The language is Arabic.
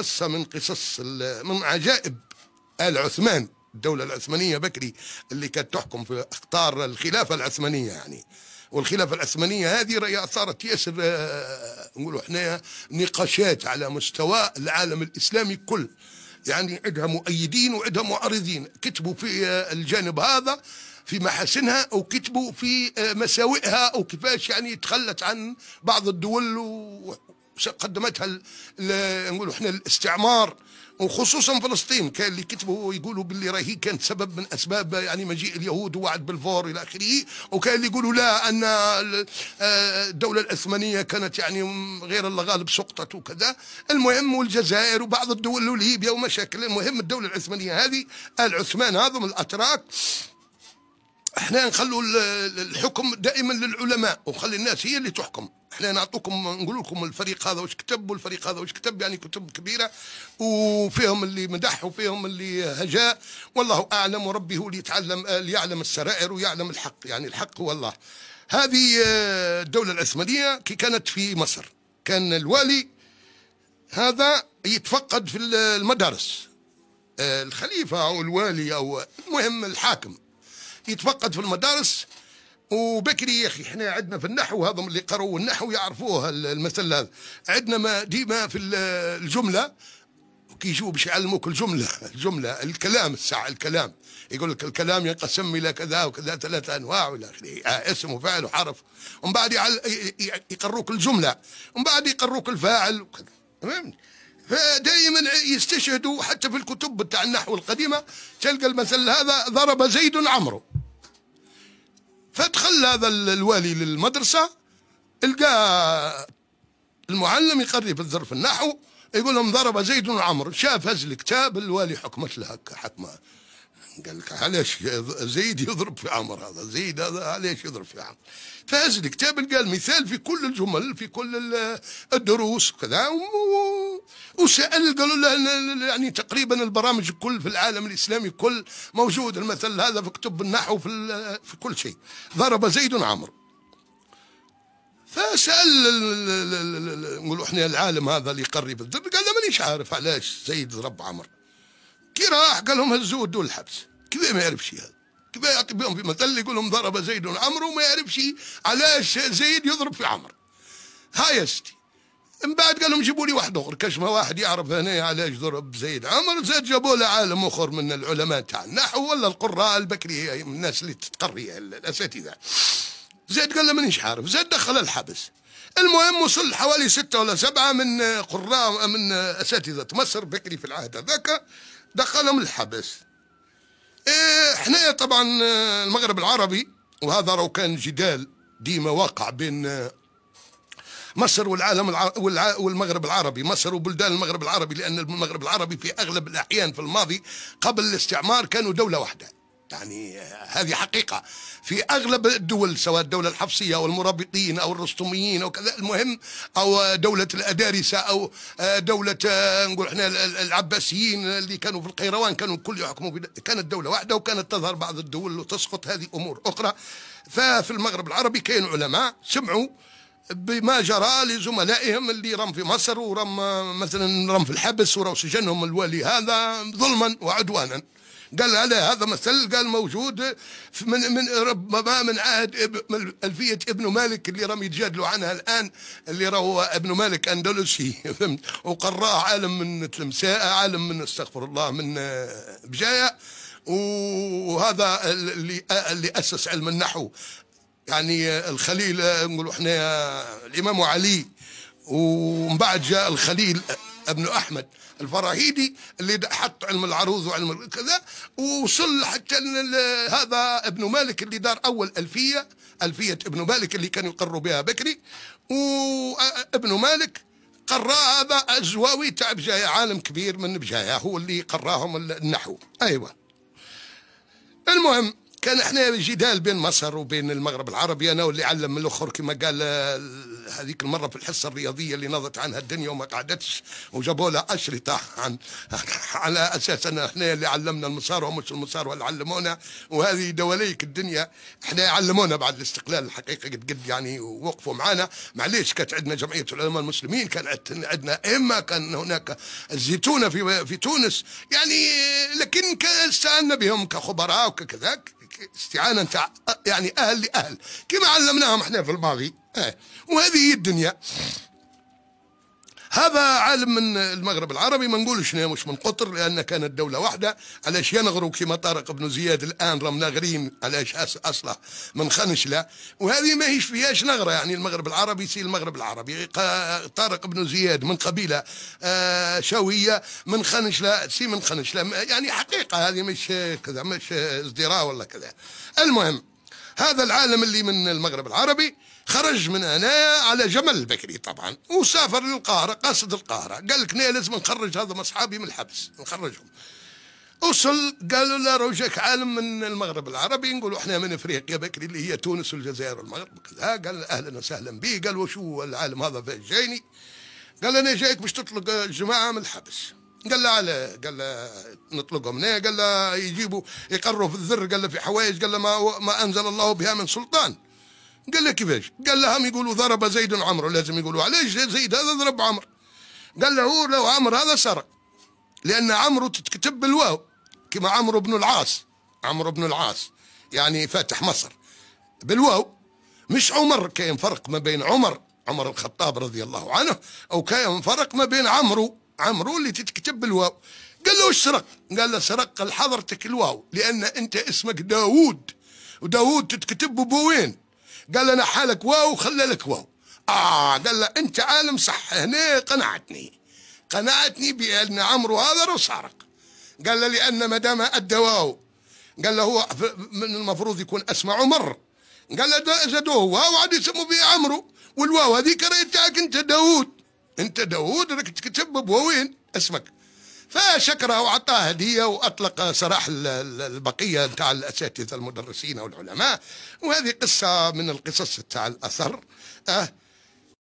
قصة من قصص من عجائب آل عثمان الدولة العثمانية بكري اللي كانت تحكم في أقطار الخلافة العثمانية يعني والخلافة العثمانية هذه أثارت ياسر آه، نقولوا احنا نقاشات على مستوى العالم الإسلامي كل يعني عندها مؤيدين وعندها معارضين كتبوا في آه، الجانب هذا في محاسنها او كتبوا في آه، مساوئها او كيفاش يعني تخلت عن بعض الدول و... قدمتها نقولوا احنا الاستعمار وخصوصا فلسطين كان اللي كتبوا يقولوا باللي راهي كانت سبب من اسباب يعني مجيء اليهود ووعد بالفور الى اخره وكان اللي يقولوا لا ان آه، الدوله العثمانيه كانت يعني غير الله غالب سقطت وكذا المهم والجزائر وبعض الدول وليبيا ومشاكل المهم الدوله العثمانيه هذه العثمان هذم الاتراك احنا نخلوا الحكم دائما للعلماء وخلي الناس هي اللي تحكم احنا نعطوكم نقول لكم الفريق هذا واش كتب والفريق هذا واش كتب يعني كتب كبيره وفيهم اللي مدح وفيهم اللي هجاء والله اعلم وربي هو اللي يتعلم اللي يعلم السرائر ويعلم الحق يعني الحق هو الله هذه آه، الدوله العثمانيه كي كانت في مصر كان الوالي هذا يتفقد في المدارس آه، الخليفه او الوالي او المهم الحاكم يتفقد في المدارس وبكري يا اخي احنا عندنا في النحو هذم اللي قروا النحو يعرفوه المساله هذا عندنا ما ديما في الجمله كيجوا باش يعلموك الجمله الجمله الكلام الساعه الكلام يقول لك الكلام ينقسم الى كذا وكذا ثلاثه انواع والى اخره آه، اسم وفعل وحرف ومن بعد يقروك الجمله ومن بعد يقروك الفاعل وكذا فهمت فدائما يستشهدوا حتى في الكتب تاع النحو القديمه تلقى المثل هذا ضرب زيد عمرو فدخل هذا الوالي للمدرسة القى المعلم في الظرف النحو يقول لهم ضرب زيد وعمر شاف هز الكتاب الوالي حكمت له هكا حكمه قال لك علاش زيد يضرب في عمر هذا زيد هذا علاش يضرب في عمر فهز الكتاب قال مثال في كل الجمل في كل الدروس كذا وسأل قالوا له يعني تقريبا البرامج كل في العالم الإسلامي كل موجود المثل هذا في كتب النحو في, في كل شيء ضرب زيد عمر فسال نقولوا احنا العالم هذا اللي يقرب قال له مانيش عارف علاش زيد ضرب عمر كي راح قال لهم هزوه الحبس كيف ما يعرفش هذا كيف يعطي بهم في مثل يقول لهم ضرب زيد عمرو ما يعرفش علاش زيد يضرب في عمرو هاي يا ستي من بعد قال لهم جيبوا لي واحد اخر كاش ما واحد يعرف هنا علاش ضرب زيد عمر زيد جابوا له عالم اخر من العلماء تاع النحو ولا القراء البكري الناس اللي تتقري الاساتذه زيد قال له مانيش عارف زيد دخل الحبس المهم وصل حوالي ستة ولا سبعة من قراء من أساتذة مصر بكري في العهد هذاك دخلهم الحبس احنا إيه، طبعا آه، المغرب العربي وهذا لو كان جدال ديما واقع بين آه، مصر والعالم الع... والمغرب العربي مصر وبلدان المغرب العربي لأن المغرب العربي في أغلب الأحيان في الماضي قبل الاستعمار كانوا دولة واحدة يعني هذه حقيقة في أغلب الدول سواء الدولة الحفصية أو المرابطين أو الرستميين أو كذا المهم أو دولة الأدارسة أو آه، دولة آه، نقول إحنا العباسيين اللي كانوا في القيروان كانوا الكل يحكموا كانت دولة واحدة وكانت تظهر بعض الدول وتسقط هذه أمور أخرى ففي المغرب العربي كانوا علماء سمعوا بما جرى لزملائهم اللي رم في مصر ورم آه، مثلا رم في الحبس ورم سجنهم الوالي هذا ظلما وعدوانا قال هذا هذا مسل قال موجود من من ربما من عهد من الفيه ابن مالك اللي راهم يتجادلوا عنها الان اللي راهو ابن مالك اندلسي فهمت وقراه عالم من تلمساء عالم من استغفر الله من آه، بجايه وهذا اللي اللي اسس علم النحو يعني آه، الخليل آه، نقولوا احنا الامام علي ومن بعد جاء الخليل ابن احمد الفراهيدي اللي حط علم العروض وعلم كذا ووصل حتى هذا ابن مالك اللي دار اول الفيه الفيه ابن مالك اللي كانوا يقروا بها بكري وابن مالك قرا هذا الزواوي تاع بجايه عالم كبير من بجايه هو اللي قراهم النحو ايوه المهم كان احنا جدال بين مصر وبين المغرب العربي انا واللي علم من الاخر كما قال آه، هذيك المره في الحصه الرياضيه اللي نضت عنها الدنيا وما قعدتش وجابوا لها اشرطه عن على اساس ان احنا اللي علمنا المصار ومش المصار ولا علمونا وهذه دواليك الدنيا احنا علمونا بعد الاستقلال الحقيقه قد قد يعني وقفوا معنا معليش كانت عندنا جمعيه العلماء المسلمين كان عندنا اما كان هناك الزيتونه في في تونس يعني آه، لكن استعنا بهم كخبراء وكذاك استعانة تاع يعني أهل لأهل كما علمناهم احنا في الماضي إيه. وهذه هي الدنيا هذا عالم من المغرب العربي ما نقولش مش من قطر لان كانت دوله واحده علاش ينغروا كما طارق بن زياد الان رم ناغرين علاش اصلح من خنشله وهذه ماهيش فيهاش نغره يعني المغرب العربي سي المغرب العربي طارق بن زياد من قبيله آه، شويه من خنشله سي من خنشله يعني حقيقه هذه مش كذا مش ازدراء ولا كذا المهم هذا العالم اللي من المغرب العربي خرج من هنا على جمل بكري طبعا وسافر للقاهرة قاصد القاهرة قال لك لازم نخرج هذا أصحابي من الحبس نخرجهم وصل قالوا له روجك عالم من المغرب العربي نقولوا احنا من افريقيا بكري اللي هي تونس والجزائر والمغرب كذا قال اهلا وسهلا بي قال وشو العالم هذا فين جايني قال انا جايك باش تطلق الجماعه من الحبس قال له على قال له نطلقهم هنا قال له يجيبوا يقروا في الذر قال له في حوايج قال له ما, ما انزل الله بها من سلطان قال له كيفاش قال له هم يقولوا ضرب زيد عمرو لازم يقولوا علاش زيد هذا ضرب عمرو قال له هو لو عمرو هذا سرق لان عمرو تتكتب بالواو كما عمرو بن العاص عمرو بن العاص يعني فاتح مصر بالواو مش عمر كاين فرق ما بين عمر عمر الخطاب رضي الله عنه او كاين فرق ما بين عمرو عمرو اللي تتكتب بالواو قال له وش سرق قال له سرق لحضرتك الواو لان انت اسمك داوود وداوود تتكتب بوين قال انا حالك واو خلى لك واو اه قال له انت عالم صح هنا قنعتني قنعتني بان عمرو هذا سارق قال له لان ما دام ادى واو قال له هو من المفروض يكون اسمع عمر قال له زادوه واو عاد يسموا به عمرو والواو هذيك ريتك انت داوود انت داوود راك تكتب بواوين اسمك فشكره وعطاه هديه واطلق سراح البقيه نتاع الاساتذه المدرسين والعلماء وهذه قصه من القصص نتاع الاثر أه